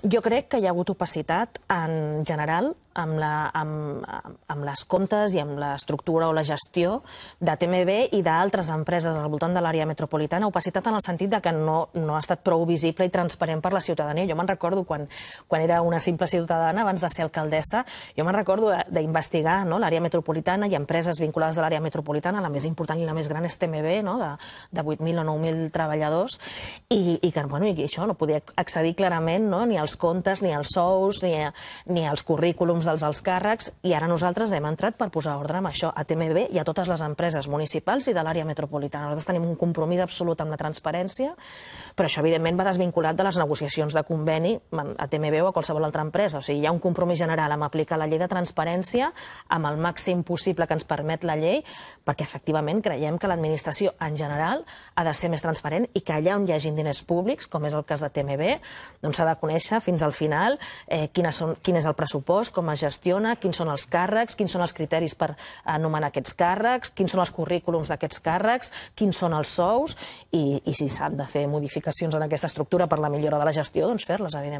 Jo crec que hi ha hagut opacitat en general amb, la, amb, amb les comptes i amb l'estructura o la gestió de TMB i d'altres empreses al voltant de l'àrea metropolitana, opacitat en el sentit de que no, no ha estat prou visible i transparent per la ciutadania. Jo me'n recordo quan, quan era una simple ciutadana, abans de ser alcaldessa, jo me'n recordo d'investigar no, l'àrea metropolitana i empreses vinculades a l'àrea metropolitana, la més important i la més gran és TMB, no, de, de 8.000 o 9.000 treballadors, i, i que bueno, i això no podia accedir clarament no, ni al els comptes, ni els sous, ni, ni els currículums dels alts càrrecs, i ara nosaltres hem entrat per posar ordre amb això a TMB i a totes les empreses municipals i de l'àrea metropolitana. Nosaltres tenim un compromís absolut amb la transparència, però això, evidentment, va desvinculat de les negociacions de conveni a TMB o a qualsevol altra empresa. O sigui, hi ha un compromís general amb aplicar la llei de transparència amb el màxim possible que ens permet la llei, perquè efectivament creiem que l'administració en general ha de ser més transparent i que allà on hi hagi diners públics, com és el cas de TMB, doncs s'ha de conèixer fins al final, eh, quines són, quin és el pressupost, com es gestiona, quins són els càrrecs, quins són els criteris per anomenar aquests càrrecs, quins són els currículums d'aquests càrrecs, quins són els sous, i, i si s'han de fer modificacions en aquesta estructura per la millora de la gestió, doncs fer-les, evidentment.